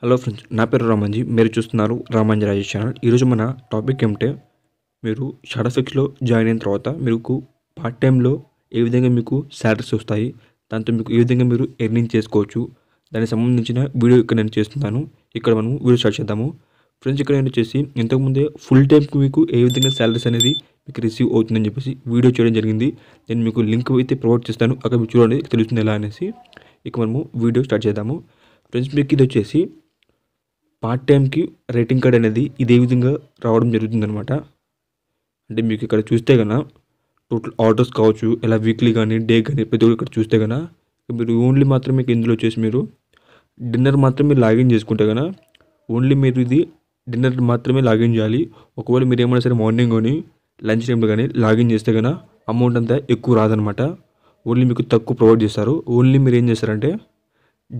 hello friends నా పేరు రామంజీ మీరు చూస్తున్నారు రామంజీ రాజేష్ ఛానల్ ఈరోజు మన టాపిక్ ఏమిటే మీరు షార్ట్ ఫిక్స్లో జాయిన్ అయిన తర్వాత మీకు పార్ట్ టైంలో ఏ విధంగా మీకు శాలరీస్ వస్తాయి దాంతో మీకు ఏ విధంగా మీరు ఎర్నింగ్ చేసుకోవచ్చు దానికి సంబంధించిన వీడియో ఇక్కడ నేను చేస్తున్నాను ఇక్కడ మనం వీడియో స్టార్ట్ చేద్దాము ఫ్రెండ్స్ ఇక్కడ నేను వచ్చేసి ఇంతకుముందే ఫుల్ టైంకి మీకు ఏ విధంగా శాలరీస్ అనేది మీకు రిసీవ్ అవుతుందని చెప్పేసి వీడియో చేయడం జరిగింది నేను మీకు లింక్ అయితే ప్రొవైడ్ చేస్తాను అక్కడ మీరు చూడండి తెలుస్తుంది ఎలా అనేసి ఇక మనము వీడియో స్టార్ట్ చేద్దాము ఫ్రెండ్స్ మీకు ఇది వచ్చేసి పార్ట్ టైంకి రేటింగ్ కార్డ్ అనేది ఇదే విధంగా రావడం జరుగుతుందనమాట అంటే మీకు ఇక్కడ చూస్తే కన్నా టోటల్ ఆర్డర్స్ కావచ్చు ఇలా వీక్లీ కానీ డే కానీ ప్రతి ఒక్కరు ఇక్కడ చూస్తే కన్నా మీరు ఓన్లీ మాత్రమే మీకు ఇందులో వచ్చేసి మీరు డిన్నర్ మాత్రమే లాగిన్ చేసుకుంటే కన్నా ఓన్లీ మీరు ఇది డిన్నర్ మాత్రమే లాగిన్ చేయాలి ఒకవేళ మీరు ఏమైనా సరే మార్నింగ్ కానీ లంచ్ టైంలో కానీ లాగిన్ చేస్తే కన్నా అమౌంట్ అంతా ఎక్కువ రాదనమాట ఓన్లీ మీకు తక్కువ ప్రొవైడ్ చేస్తారు ఓన్లీ మీరు ఏం చేస్తారంటే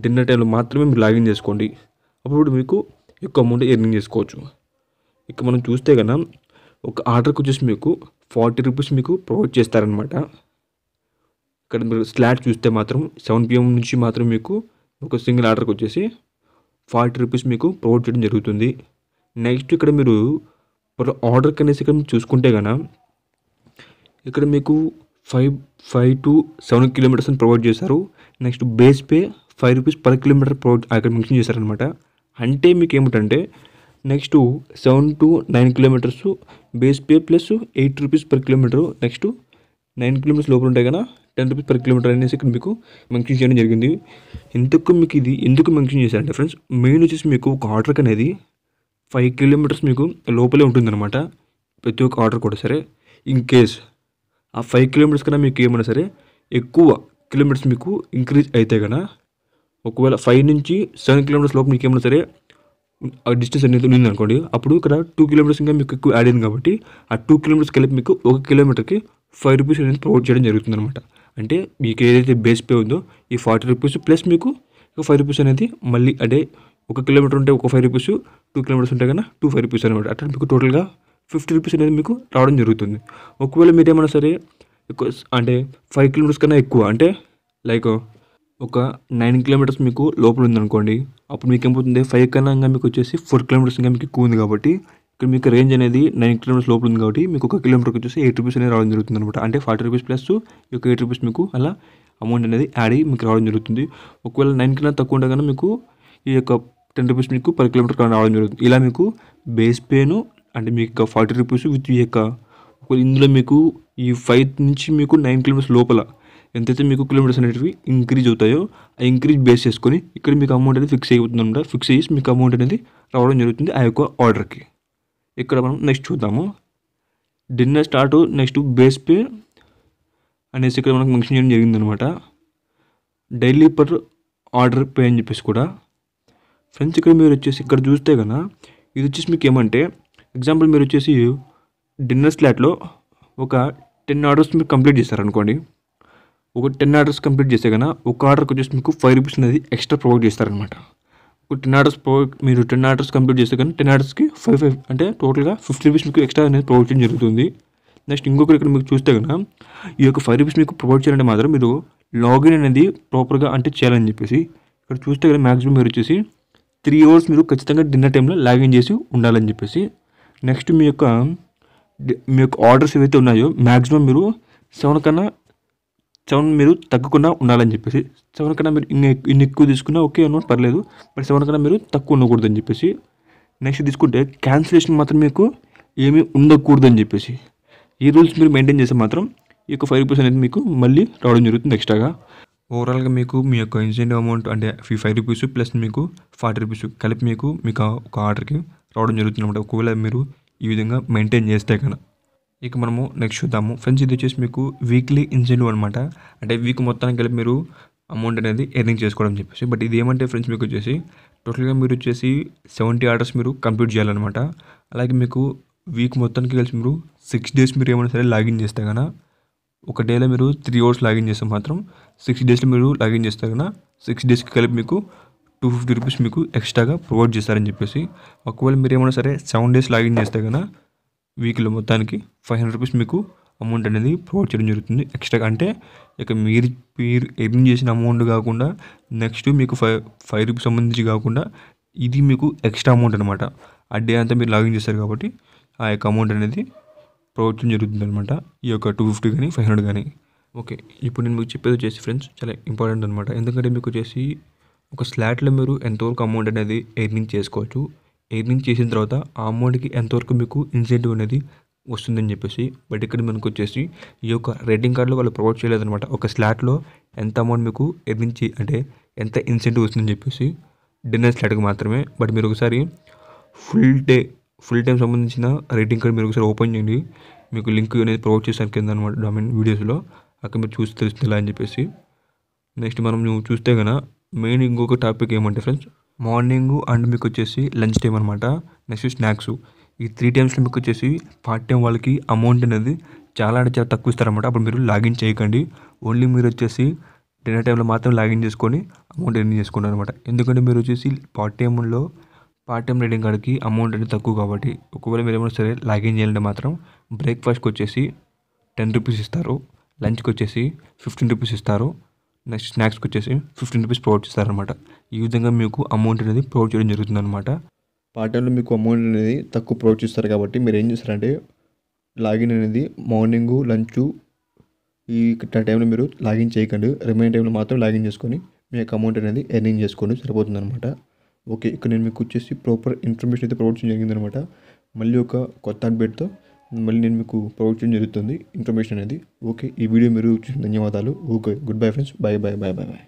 డిన్నర్ టైంలో మాత్రమే మీరు లాగిన్ చేసుకోండి అప్పుడు మీకు ఎక్కువ అమౌంట్ ఎర్నింగ్ చేసుకోవచ్చు ఇక మనం చూస్తే కన్నా ఒక ఆర్డర్కి వచ్చేసి మీకు ఫార్టీ రూపీస్ మీకు ప్రొవైడ్ చేస్తారనమాట ఇక్కడ మీరు స్లాట్ చూస్తే మాత్రం సెవెన్ పిఎం నుంచి మాత్రం మీకు ఒక సింగిల్ ఆర్డర్కి వచ్చేసి ఫార్టీ రూపీస్ మీకు ప్రొవైడ్ చేయడం జరుగుతుంది నెక్స్ట్ ఇక్కడ మీరు ఆర్డర్ కనేసి ఇక్కడ చూసుకుంటే కన్నా ఇక్కడ మీకు five five to seven kilometres అని ప్రొవైడ్ చేశారు next base pay five rupees per kilometre provide అక్కడ మెన్షన్ చేశారనమాట అంటే మీకు ఏమిటంటే next seven to nine kilometres base pay plus eight rupees per kilometre next nine kilometres లోపల ఉంటాయి కదా టెన్ రూపీస్ పర్ కిలోమీటర్ అనేసి ఇక్కడ మీకు మెన్షన్ చేయడం జరిగింది ఎందుకు మీకు ఇది ఎందుకు మెన్షన్ చేశారంటే ఫ్రెండ్స్ మెయిన్ వచ్చేసి మీకు ఒక ఆర్డర్కి అనేది ఫైవ్ కిలోమీటర్స్ మీకు లోపలే ఉంటుందన్నమాట ప్రతి ఒక్క ఆర్డర్ కూడా సరే ఇన్ కేస్ ఆ ఫైవ్ కిలోమీటర్స్ కన్నా మీకు ఏమైనా సరే ఎక్కువ కిలోమీటర్స్ మీకు ఇంక్రీజ్ అయితే కన్నా ఒకవేళ ఫైవ్ నుంచి సెవెన్ కిలోమీటర్స్ లోపు మీకు ఏమైనా సరే ఆ డిస్టెన్స్ అనేది ఉంది అనుకోండి అప్పుడు ఇక్కడ టూ కిలోమీటర్స్ ఇంకా మీకు ఎక్కువ యాడ్ అయింది కాబట్టి ఆ టూ కిలోమీటర్స్కి వెళ్ళి మీకు ఒక కిలోమీటర్కి ఫైవ్ రూపీస్ అనేది ప్రొవైడ్ చేయడం జరుగుతుంది అనమాట అంటే మీకు ఏదైతే బేస్ పే ఉందో ఈ ఫార్టీ రూపీస్ ప్లస్ మీకు ఒక ఫైవ్ రూపీస్ అనేది మళ్ళీ అంటే ఒక కిలోమీటర్ ఉంటే ఒక ఫైవ్ రూపీస్ టూ కిలోమీటర్స్ ఉంటే కన్నా టూ ఫైవ్ రూపీస్ అనమాట అట్లా మీకు టోటల్గా ఫిఫ్టీ రూపీస్ అనేది మీకు రావడం జరుగుతుంది ఒకవేళ మీరు ఏమైనా సరే ఎక్కువ అంటే ఫైవ్ కిలోమీటర్స్ కన్నా ఎక్కువ అంటే లైక్ ఒక నైన్ కిలోమీటర్స్ మీకు లోపల ఉందనుకోండి అప్పుడు మీకు ఏమవుతుంది ఫైవ్ కన్నా మీకు వచ్చేసి ఫోర్ కిలోమీటర్స్ ఇంకా మీకు ఎక్కువ ఉంది కాబట్టి ఇక్కడ మీకు రేంజ్ అనేది నైన్ కిలోమీటర్స్ లోపల ఉంది కాబట్టి మీకు ఒక కిలోమీటర్కి వచ్చేసి ఎయిట్ రూపీస్ అనేది రావడం జరుగుతుంది అనమాట అంటే ఫార్టీ రూపీస్ ప్లస్ ఈ యొక్క ఎయిట్ రూపీస్ మీకు అలా అమౌంట్ అనేది యాడ్ అయ్యి మీకు రావడం జరుగుతుంది ఒకవేళ నైన్ కన్నా తక్కువ ఉండగానే మీకు ఈ యొక్క టెన్ రూపీస్ మీకు పర్ కిలోమీటర్ రావడం జరుగుతుంది ఇలా మీకు బేస్ పేను అంటే మీకు ఫార్టీ రూపీస్ విత్ ఈ యొక్క ఇందులో మీకు ఈ ఫైవ్ నుంచి మీకు నైన్ కిలోమీటర్స్ లోపల ఎంతైతే మీకు కిలోమీటర్స్ అనేటివి ఇంక్రీజ్ అవుతాయో ఆ ఇంక్రీజ్ బేస్ చేసుకొని ఇక్కడ మీకు అమౌంట్ అనేది ఫిక్స్ అయిపోతుంది అనమాట ఫిక్స్ చేసి మీకు అమౌంట్ అనేది రావడం జరుగుతుంది ఆ యొక్క ఆర్డర్కి ఇక్కడ మనం నెక్స్ట్ చూద్దాము dinner start next base pay అనేసి ఇక్కడ మనకు మెన్షన్ చేయడం జరిగింది అనమాట డైలీ పర్ ఆర్డర్ పే అని చెప్పేసి కూడా ఫ్రెండ్స్ ఇక్కడ మీరు వచ్చేసి ఇక్కడ చూస్తే కదా ఇది వచ్చేసి మీకు ఏమంటే ఎగ్జాంపుల్ మీరు వచ్చేసి డిన్నర్ స్లాట్లో ఒక టెన్ ఆర్డర్స్ మీరు కంప్లీట్ చేస్తారనుకోండి ఒక టెన్ ఆర్డర్స్ కంప్లీట్ చేస్తే కన్నా ఒక ఆర్డర్కి వచ్చేసి మీకు ఫైవ్ రూపీస్ అనేది ఎక్స్ట్రా ప్రొవైడ్ చేస్తారనమాట ఒక టెన్ ఆర్డర్స్ ప్రొవైడ్ మీరు టెన్ ఆర్డర్స్ కంప్లీట్ చేస్తే కానీ టెన్ ఆర్డర్స్కి ఫైవ్ ఫైవ్ అంటే టోటల్గా ఫిఫ్టీ రూపీస్ మీకు ఎక్స్ట్రా అనేది ప్రొవైడ్ చేయడం జరుగుతుంది నెక్స్ట్ ఇంకొకరి ఇక్కడ మీకు చూస్తే కన్నా ఈ యొక్క ఫైవ్ రూపీస్ మీకు ప్రొవైడ్ చేయాలంటే మాత్రం మీరు లాగిన్ అనేది ప్రాపర్గా అంటే చేయాలని చెప్పేసి ఇక్కడ చూస్తే కదా మ్యాక్సిమం మీరు వచ్చేసి త్రీ అవర్స్ మీరు ఖచ్చితంగా డిన్నర్ టైంలో లాగిన్ చేసి ఉండాలని చెప్పేసి నెక్స్ట్ మీ యొక్క మీ యొక్క ఆర్డర్స్ ఏవైతే ఉన్నాయో మ్యాక్సిమం మీరు సెవెన్ కన్నా సెవెన్ మీరు తగ్గకుండా ఉండాలని చెప్పేసి సెవెన్ కన్నా మీరు ఇన్ని ఎక్కువ తీసుకున్నా ఓకే అన్న పర్లేదు బట్ సెవెన్ కన్నా మీరు తక్కువ ఉండకూడదని చెప్పేసి నెక్స్ట్ తీసుకుంటే క్యాన్సిలేషన్ మాత్రం మీకు ఏమీ ఉండకూడదని చెప్పేసి ఈ రూల్స్ మీరు మెయింటైన్ చేస్తే మాత్రం ఈ యొక్క ఫైవ్ రూపీస్ అనేది మీకు మళ్ళీ రావడం జరుగుతుంది ఎక్స్ట్రాగా ఓవరాల్గా మీకు మీ యొక్క ఇన్సిడెంట్ అమౌంట్ అంటే ఫైవ్ రూపీస్ ప్లస్ మీకు ఫార్టీ రూపీస్ కలిపి మీకు మీకు ఒక ఆర్డర్కి రావడం జరుగుతుంది అనమాట ఒకవేళ మీరు ఈ విధంగా మెయింటైన్ చేస్తే కనుక ఇక మనము నెక్స్ట్ చూద్దాము ఫ్రెండ్స్ ఇది వచ్చేసి మీకు వీక్లీ ఇన్సెంటివ్ అనమాట అంటే వీక్ మొత్తానికి కలిపి మీరు అమౌంట్ అనేది ఎర్నింగ్ చేసుకోవడం చెప్పేసి బట్ ఇది ఏమంటే ఫ్రెండ్స్ మీకు వచ్చేసి టోటల్గా మీరు వచ్చేసి సెవెంటీ ఆర్డర్స్ మీరు కంప్లీట్ చేయాలన్నమాట అలాగే మీకు వీక్ మొత్తానికి కలిసి మీరు సిక్స్ డేస్ మీరు ఏమైనా సరే లాగిన్ చేస్తే కన్నా ఒక డేలో మీరు త్రీ అవర్స్ లాగిన్ చేస్తే మాత్రం సిక్స్ డేస్లో మీరు లాగిన్ చేస్తే కన్నా సిక్స్ డేస్కి కలిపి మీకు టూ ఫిఫ్టీ రూపీస్ మీకు ఎక్స్ట్రాగా ప్రొవైడ్ చేస్తారని చెప్పేసి ఒకవేళ మీరు ఏమైనా సరే సెవెన్ డేస్ లాగిన్ చేస్తే కన్నా వీక్లో మొత్తానికి ఫైవ్ హండ్రెడ్ రూపీస్ మీకు అమౌంట్ అనేది ప్రొవైడ్ చేయడం జరుగుతుంది ఎక్స్ట్రా అంటే ఇక మీరు మీరు ఎర్న్ చేసిన అమౌంట్ కాకుండా నెక్స్ట్ మీకు ఫైవ్ ఫైవ్ రూపీస్ సంబంధించి కాకుండా ఇది మీకు ఎక్స్ట్రా అమౌంట్ అనమాట ఆ డే అంతా మీరు లాగిన్ చేస్తారు కాబట్టి ఆ యొక్క అమౌంట్ అనేది ప్రొవైడ్ చేయడం జరుగుతుంది అనమాట ఈ యొక్క టూ ఫిఫ్టీ కానీ ఫైవ్ హండ్రెడ్ కానీ ఓకే ఇప్పుడు నేను మీకు చెప్పేది వచ్చేసి ఫ్రెండ్స్ చాలా ఇంపార్టెంట్ అనమాట ఎందుకంటే మీకు వచ్చేసి ఒక స్లాట్లో మీరు ఎంతవరకు అమౌంట్ అనేది ఎర్నింగ్ చేసుకోవచ్చు ఎయిర్నింగ్ చేసిన తర్వాత ఆ అమౌంట్కి ఎంతవరకు మీకు ఇన్సెంటివ్ అనేది వస్తుందని చెప్పేసి బట్ ఇక్కడ మనకు వచ్చేసి ఈ యొక్క రేటింగ్ కార్డులో వాళ్ళు ప్రొవైడ్ చేయలేదనమాట ఒక స్లాట్లో ఎంత అమౌంట్ మీకు ఎర్నింగ్ చే అంటే ఎంత ఇన్సెంటివ్ వస్తుందని చెప్పేసి డిన్నర్ స్లాట్కి మాత్రమే బట్ మీరు ఒకసారి ఫుల్ డే ఫుల్ టైం సంబంధించిన రేటింగ్ కార్డు మీరు ఒకసారి ఓపెన్ చేయండి మీకు లింక్ అనేది ప్రొవైడ్ చేశాను కింద అనమాట డామిన్ వీడియోస్లో అక్కడ మీరు చూసి తెలుస్తుంది అని చెప్పేసి నెక్స్ట్ మనం చూస్తే కనుక మెయిన్ ఇంకొక టాపిక్ ఏమంటే ఫ్రెండ్స్ మార్నింగ్ అండ్ మీకు వచ్చేసి లంచ్ టైం అనమాట నెక్స్ట్ స్నాక్స్ ఈ త్రీ టైమ్స్లో మీకు వచ్చేసి పార్ట్ టైం వాళ్ళకి అమౌంట్ అనేది చాలా అంటే చాలా తక్కువ ఇస్తారనమాట అప్పుడు మీరు లాగిన్ చేయకండి ఓన్లీ మీరు వచ్చేసి డిన్నర్ టైంలో మాత్రం లాగిన్ చేసుకొని అమౌంట్ ఎర్న్ చేసుకుంటారు అనమాట ఎందుకంటే మీరు వచ్చేసి పార్ట్ టైంలో పార్ట్ టైం రైడింగ్ కార్డ్కి అమౌంట్ అనేది తక్కువ కాబట్టి ఒకవేళ మీరు ఏమైనా సరే లాగిన్ చేయాలంటే మాత్రం బ్రేక్ఫాస్ట్కి వచ్చేసి టెన్ రూపీస్ ఇస్తారు లంచ్కి వచ్చేసి ఫిఫ్టీన్ రూపీస్ ఇస్తారు నెక్స్ట్ స్నాక్స్కి వచ్చేసి ఫిఫ్టీన్ రూపీస్ ప్రొవైడ్ చేస్తారనమాట ఈ విధంగా మీకు అమౌంట్ అనేది ప్రొవైడ్ చేయడం జరుగుతుంది అనమాట టైంలో మీకు అమౌంట్ అనేది తక్కువ ప్రొవైడ్ చేస్తారు కాబట్టి మీరు ఏం చేస్తారంటే లాగిన్ అనేది మార్నింగు లంచు ఈ టైంలో మీరు లాగిన్ చేయకండి రిమైనింగ్ టైంలో మాత్రం లాగిన్ చేసుకొని మీ యొక్క అమౌంట్ అనేది ఎర్నింగ్ చేసుకోండి సరిపోతుందనమాట ఓకే ఇక్కడ నేను మీకు వచ్చేసి ప్రాపర్ ఇన్ఫర్మేషన్ అయితే ప్రొవైడ్ చేయడం జరిగిందనమాట మళ్ళీ ఒక కొత్త అప్డేట్తో మళ్ళీ నేను మీకు ప్రొవైడ్ చేయడం జరుగుతుంది ఇన్ఫర్మేషన్ అనేది ఓకే ఈ వీడియో మీరు ధన్యవాదాలు okay good bye friends bye bye bye bye bye